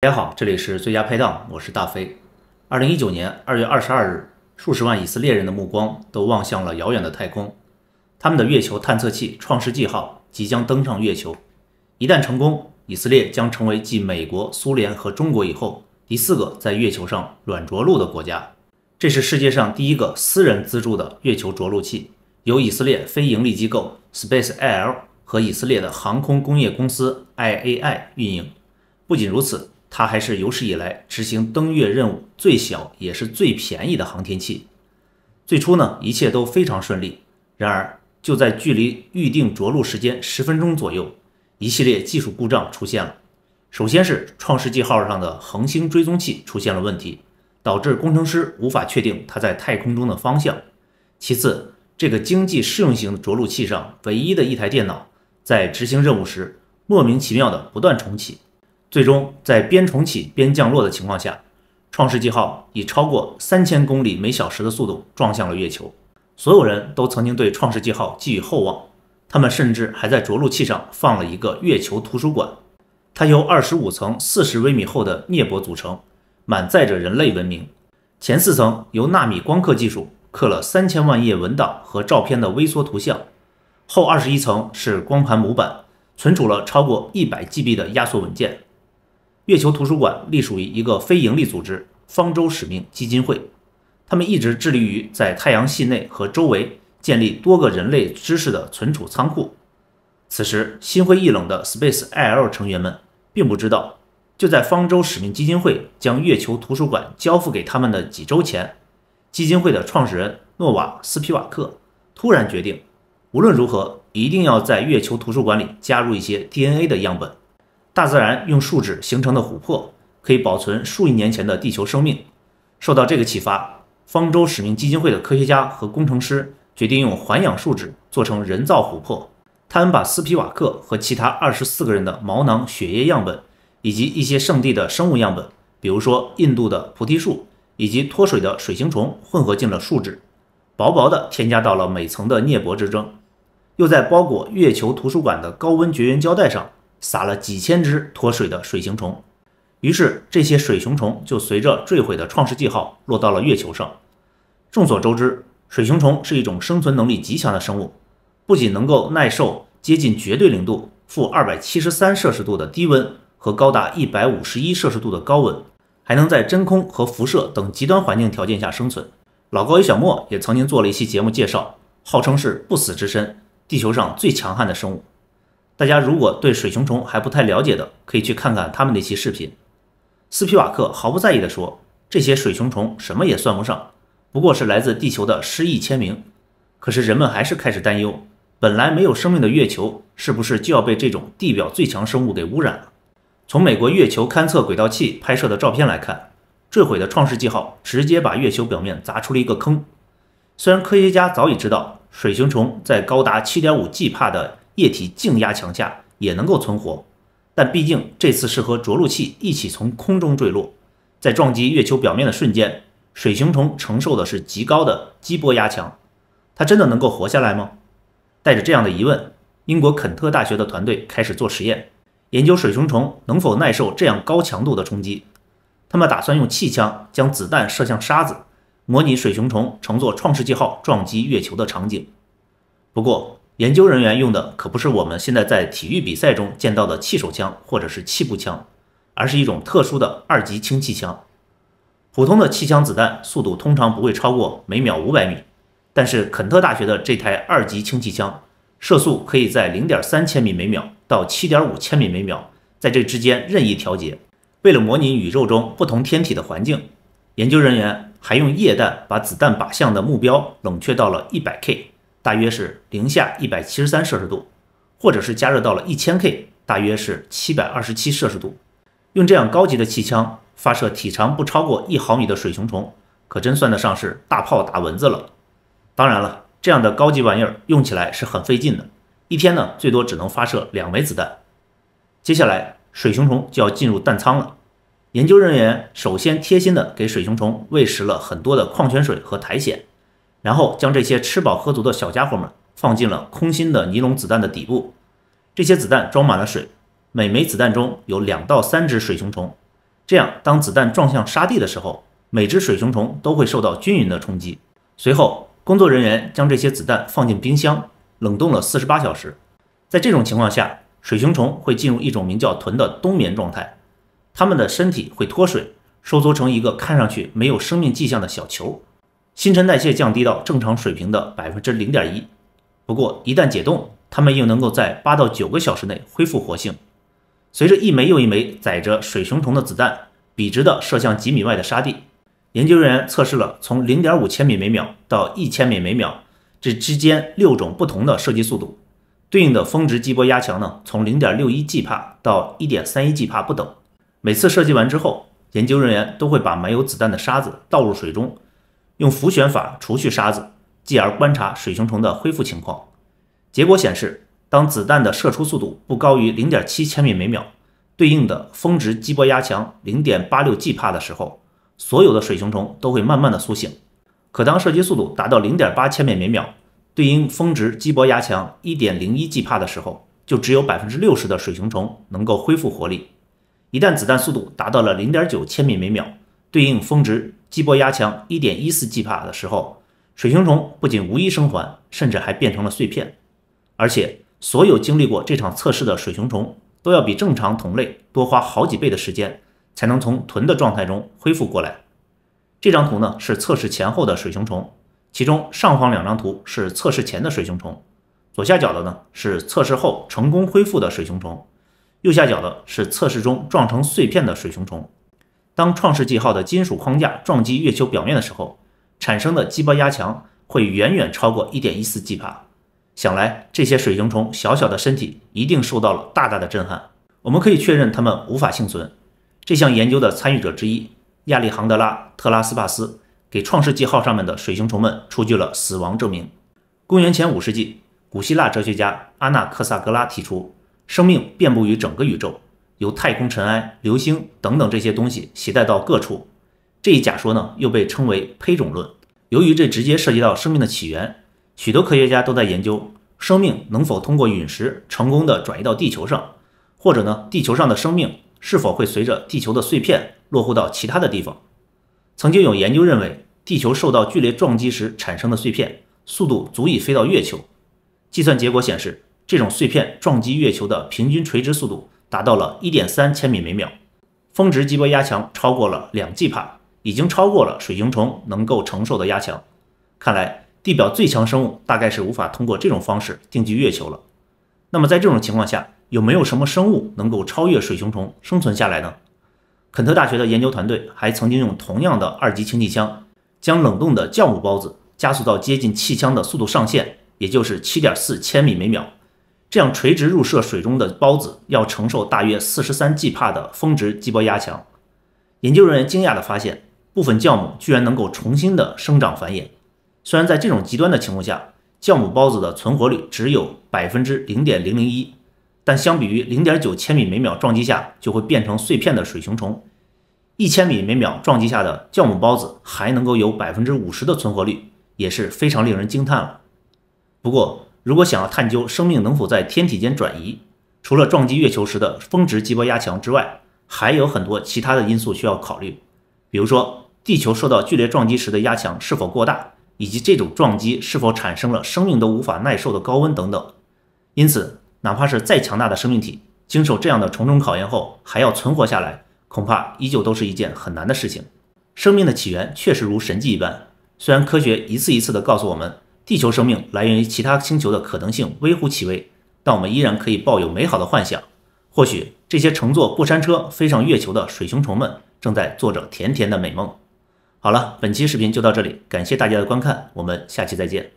大家好，这里是最佳拍档，我是大飞。二零一九年二月二十二日，数十万以色列人的目光都望向了遥远的太空，他们的月球探测器“创世纪号”即将登上月球。一旦成功，以色列将成为继美国、苏联和中国以后第四个在月球上软着陆的国家。这是世界上第一个私人资助的月球着陆器，由以色列非盈利机构 SpaceIL 和以色列的航空工业公司 IAI 运营。不仅如此。它还是有史以来执行登月任务最小也是最便宜的航天器。最初呢，一切都非常顺利。然而，就在距离预定着陆时间十分钟左右，一系列技术故障出现了。首先是“创世纪号”上的恒星追踪器出现了问题，导致工程师无法确定它在太空中的方向。其次，这个经济适用型着陆器上唯一的一台电脑在执行任务时莫名其妙的不断重启。最终，在边重启边降落的情况下，创世纪号以超过三千公里每小时的速度撞向了月球。所有人都曾经对创世纪号寄予厚望，他们甚至还在着陆器上放了一个月球图书馆，它由二十五层四十微米厚的镍箔组成，满载着人类文明。前四层由纳米光刻技术刻了三千万页文档和照片的微缩图像，后二十一层是光盘模板，存储了超过一百 GB 的压缩文件。月球图书馆隶属于一个非营利组织——方舟使命基金会。他们一直致力于在太阳系内和周围建立多个人类知识的存储仓库。此时，心灰意冷的 SpaceIL 成员们并不知道，就在方舟使命基金会将月球图书馆交付给他们的几周前，基金会的创始人诺瓦·斯皮瓦克突然决定，无论如何一定要在月球图书馆里加入一些 DNA 的样本。大自然用树脂形成的琥珀可以保存数亿年前的地球生命。受到这个启发，方舟使命基金会的科学家和工程师决定用环氧树脂做成人造琥珀。他们把斯皮瓦克和其他二十四个人的毛囊、血液样本，以及一些圣地的生物样本，比如说印度的菩提树以及脱水的水星虫，混合进了树脂，薄薄的添加到了每层的镍箔之中，又在包裹月球图书馆的高温绝缘胶带上。撒了几千只脱水的水熊虫，于是这些水熊虫就随着坠毁的“创世纪号”落到了月球上。众所周知，水熊虫是一种生存能力极强的生物，不仅能够耐受接近绝对零度（负二百七十三摄氏度）的低温和高达一百五十一摄氏度的高温，还能在真空和辐射等极端环境条件下生存。老高与小莫也曾经做了一期节目介绍，号称是不死之身，地球上最强悍的生物。大家如果对水熊虫还不太了解的，可以去看看他们那期视频。斯皮瓦克毫不在意地说：“这些水熊虫什么也算不上，不过是来自地球的失忆签名。”可是人们还是开始担忧：本来没有生命的月球，是不是就要被这种地表最强生物给污染了？从美国月球勘测轨道器拍摄的照片来看，坠毁的创世纪号直接把月球表面砸出了一个坑。虽然科学家早已知道，水熊虫在高达7.5 g 帕的液体静压强下也能够存活，但毕竟这次是和着陆器一起从空中坠落，在撞击月球表面的瞬间，水熊虫承受的是极高的激波压强，它真的能够活下来吗？带着这样的疑问，英国肯特大学的团队开始做实验，研究水熊虫能否耐受这样高强度的冲击。他们打算用气枪将子弹射向沙子，模拟水熊虫乘坐“创世纪号”撞击月球的场景。不过。研究人员用的可不是我们现在在体育比赛中见到的气手枪或者是气步枪，而是一种特殊的二级氢气枪。普通的气枪子弹速度通常不会超过每秒五百米，但是肯特大学的这台二级氢气枪射速可以在零点三千米每秒到七点五千米每秒，在这之间任意调节。为了模拟宇宙中不同天体的环境，研究人员还用液氮把子弹靶向的目标冷却到了一百 K。大约是零下一百七十三摄氏度，或者是加热到了一千 K，大约是七百二十七摄氏度。用这样高级的气枪发射体长不超过一毫米的水熊虫，可真算得上是大炮打蚊子了。当然了，这样的高级玩意儿用起来是很费劲的，一天呢最多只能发射两枚子弹。接下来，水熊虫就要进入弹仓了。研究人员首先贴心的给水熊虫喂食了很多的矿泉水和苔藓。然后将这些吃饱喝足的小家伙们放进了空心的尼龙子弹的底部，这些子弹装满了水，每枚子弹中有两到三只水熊虫。这样，当子弹撞向沙地的时候，每只水熊虫都会受到均匀的冲击。随后，工作人员将这些子弹放进冰箱冷冻了48小时。在这种情况下，水熊虫会进入一种名叫“豚”的冬眠状态，它们的身体会脱水，收缩成一个看上去没有生命迹象的小球。新陈代谢降低到正常水平的百分之零点一。不过，一旦解冻，它们又能够在八到九个小时内恢复活性。随着一枚又一枚载着水熊虫的子弹笔直的射向几米外的沙地，研究人员测试了从零点五千米每秒到一千米每秒这之间六种不同的射击速度，对应的峰值激波压强呢，从零点六一 G 帕到一点三一 G 帕不等。每次射击完之后，研究人员都会把没有子弹的沙子倒入水中。用浮选法除去沙子，继而观察水熊虫的恢复情况。结果显示，当子弹的射出速度不高于零点七千米每秒，对应的峰值激波压强零点八六 G 帕的时候，所有的水熊虫都会慢慢的苏醒。可当射击速度达到零点八千米每秒，对应峰值激波压强一点零一 G 帕的时候，就只有百分之六十的水熊虫能够恢复活力。一旦子弹速度达到了零点九千米每秒，对应峰值激波压强1.14吉帕的时候，水熊虫不仅无一生还，甚至还变成了碎片。而且，所有经历过这场测试的水熊虫都要比正常同类多花好几倍的时间才能从囤的状态中恢复过来。这张图呢是测试前后的水熊虫，其中上方两张图是测试前的水熊虫，左下角的呢是测试后成功恢复的水熊虫，右下角的是测试中撞成碎片的水熊虫。当创世纪号的金属框架撞击月球表面的时候，产生的激波压强会远远超过1.14吉帕。想来这些水熊虫小小的身体一定受到了大大的震撼。我们可以确认它们无法幸存。这项研究的参与者之一亚历杭德拉特拉斯帕斯给创世纪号上面的水熊虫们出具了死亡证明。公元前五世纪，古希腊哲学家阿纳克萨格拉提出，生命遍布于整个宇宙。由太空尘埃、流星等等这些东西携带到各处，这一假说呢又被称为胚种论。由于这直接涉及到生命的起源，许多科学家都在研究生命能否通过陨石成功的转移到地球上，或者呢地球上的生命是否会随着地球的碎片落户到其他的地方。曾经有研究认为，地球受到剧烈撞击时产生的碎片速度足以飞到月球。计算结果显示，这种碎片撞击月球的平均垂直速度。达到了一点三千米每秒，峰值激波压强超过了两 G 帕，已经超过了水熊虫能够承受的压强。看来地表最强生物大概是无法通过这种方式定居月球了。那么在这种情况下，有没有什么生物能够超越水熊虫生存下来呢？肯特大学的研究团队还曾经用同样的二级氢气枪，将冷冻的酵母孢子加速到接近气枪的速度上限，也就是七点四千米每秒。这样垂直入射水中的孢子要承受大约四十三 G 帕的峰值激波压强。研究人员惊讶地发现，部分酵母居然能够重新的生长繁衍。虽然在这种极端的情况下，酵母孢子的存活率只有百分之零点零零一，但相比于零点九千米每秒撞击下就会变成碎片的水熊虫，一千米每秒撞击下的酵母孢子还能够有百分之五十的存活率，也是非常令人惊叹了。不过，如果想要探究生命能否在天体间转移，除了撞击月球时的峰值激波压强之外，还有很多其他的因素需要考虑。比如说，地球受到剧烈撞击时的压强是否过大，以及这种撞击是否产生了生命都无法耐受的高温等等。因此，哪怕是再强大的生命体，经受这样的重重考验后还要存活下来，恐怕依旧都是一件很难的事情。生命的起源确实如神迹一般，虽然科学一次一次地告诉我们。地球生命来源于其他星球的可能性微乎其微，但我们依然可以抱有美好的幻想。或许这些乘坐过山车飞上月球的水熊虫们正在做着甜甜的美梦。好了，本期视频就到这里，感谢大家的观看，我们下期再见。